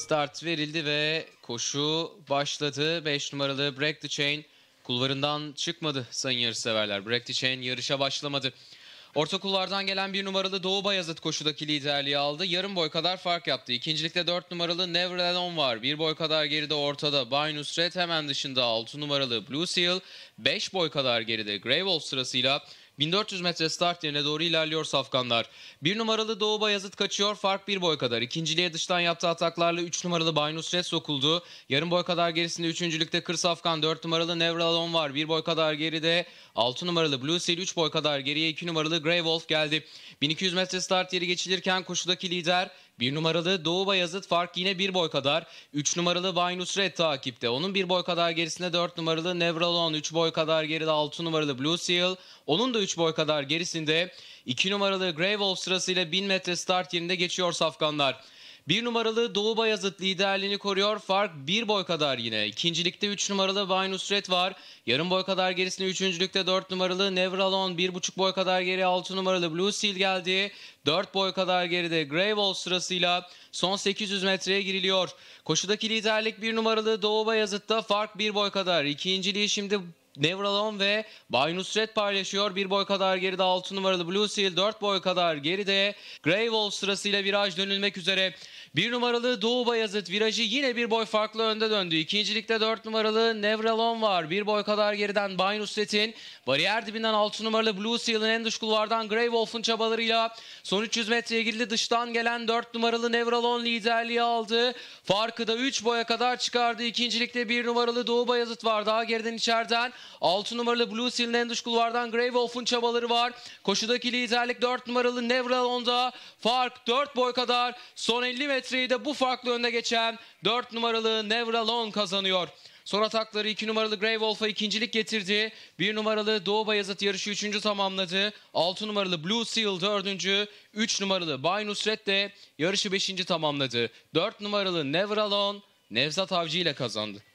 Start verildi ve koşu başladı. 5 numaralı Break the Chain kulvarından çıkmadı sayın yarışseverler. Break the Chain yarışa başlamadı. Orta kulvardan gelen bir numaralı Doğu Bayazıt koşudaki liderliği aldı. Yarım boy kadar fark yaptı. İkincilikte dört numaralı Never Alone var. Bir boy kadar geride ortada Bay Nusret hemen dışında altı numaralı Blue Seal. Beş boy kadar geride Grey Wolf sırasıyla 1400 metre start yerine doğru ilerliyor safkanlar. Bir numaralı Doğu Bayazıt kaçıyor fark bir boy kadar. İkinciliğe dıştan yaptığı ataklarla 3 numaralı Baynusret sokuldu. Yarım boy kadar gerisinde üçüncülükte Kır Safkan 4 numaralı Nevralon var. Bir boy kadar geride 6 numaralı Blue Seal 3 boy kadar geriye 2 numaralı Grey Wolf geldi. 1200 metre start yeri geçilirken koşudaki lider bir numaralı Doğu Bayazıt fark yine bir boy kadar. Üç numaralı Vay Nusret takipte. Onun bir boy kadar gerisinde dört numaralı Nevralon. Üç boy kadar geride altı numaralı Blue Seal. Onun da üç boy kadar gerisinde İki numaralı Grey Wolf sırasıyla bin metre start yerinde geçiyor safkanlar. Bir numaralı Doğu Bayazıt liderliğini koruyor. Fark bir boy kadar yine. İkincilikte 3 numaralı Bay Nusret var. Yarım boy kadar gerisinde üçüncülükte 4 numaralı Nevralon. bir buçuk boy kadar geri 6 numaralı Blue Seal geldi. 4 boy kadar geride Greywall sırasıyla son 800 metreye giriliyor. Koşudaki liderlik bir numaralı Doğu Bayazıt'ta fark bir boy kadar. İkinciliği şimdi Nevralon ve Baynusret paylaşıyor. Bir boy kadar geride 6 numaralı Blue Seal, 4 boy kadar geride Grey sırasıyla viraj dönülmek üzere. Bir numaralı Doğu Bayazıt virajı yine bir boy farklı önde döndü. İkincilikte dört numaralı Nevralon var. Bir boy kadar geriden Bay Nusret'in. Bariyer dibinden altı numaralı Blue Seal'ın en dış kulvardan Grey Wolf'un çabalarıyla son 300 metreye girdi. Dıştan gelen dört numaralı Nevralon liderliği aldı. Farkı da üç boya kadar çıkardı. İkincilikte bir numaralı Doğu Bayazıt var. Daha geriden içeriden altı numaralı Blue Seal'ın en dış kulvardan Grey Wolf'un çabaları var. Koşudaki liderlik dört numaralı Nevralon'da. Fark dört boy kadar son 50 metre metreyi de bu farklı önde geçen 4 numaralı Nevralon kazanıyor. Son atakları 2 numaralı Grey Wolf'a ikincilik getirdi. 1 numaralı Doğu Bayezid yarışı 3. tamamladı. 6 numaralı Blue Seal 4. 3 numaralı Bay Nusret de yarışı 5. tamamladı. 4 numaralı Nevralon Nevzat Avcı ile kazandı.